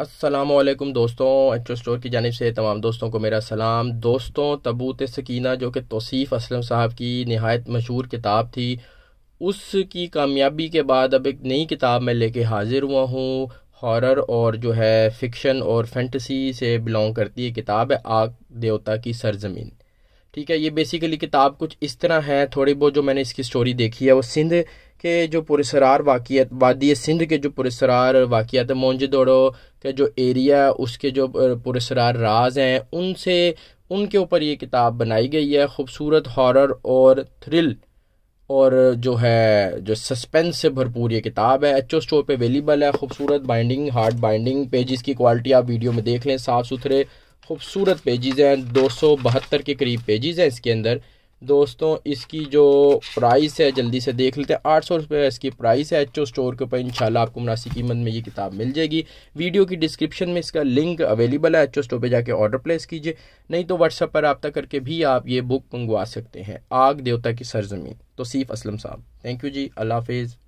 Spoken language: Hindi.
असलम दोस्तों एच स्टोर की जानब से तमाम दोस्तों को मेरा सलाम दोस्तों तबूत सकीना जो कि तोसीफ़ असलम साहब की नहायत मशहूर किताब थी उसकी कामयाबी के बाद अब एक नई किताब मैं लेके हाज़िर हुआ हूँ हॉरर और जो है फ़िक्शन और फैंटसी से बिलोंग करती है किताब है आग देवता की सरजमीन ठीक है ये बेसिकली किताब कुछ इस तरह है थोड़ी बहुत जो मैंने इसकी स्टोरी देखी है वो सिंध के जो पुरसरार वाक़ वादी सिंध के जो पुरसरार मोन्जे दौड़ो के जो एरिया उसके जो पुरसरार राज हैं उनसे उनके ऊपर ये किताब बनाई गई है खूबसूरत हॉरर और थ्रिल और जो है जो सस्पेंस से भरपूर ये किताब है एच ओ स्टोर पर अवेलेबल है खूबसूरत बाइंडिंग हार्ड बाइंडिंग पेजेस की क्वालिटी आप वीडियो में देख लें साफ़ सुथरे खूबसूरत पेजेज़ हैं दो सौ बहत्तर के करीब पेजेज़ हैं इसके अंदर दोस्तों इसकी जो प्राइस है जल्दी से देख लेते हैं आठ सौ रुपये इसकी प्राइस है एच स्टोर के ऊपर इंशाल्लाह आपको मुनासिब कीमत में ये किताब मिल जाएगी वीडियो की डिस्क्रिप्शन में इसका लिंक अवेलेबल है एच स्टोर पर जाके ऑर्डर प्लेस कीजिए नहीं तो व्हाट्सअप पर रबता करके भी आप ये बुक मंगवा सकते हैं आग देवता की सरजमीन तो सीफ असलम साहब थैंक यू जी अल्लाह हाफिज़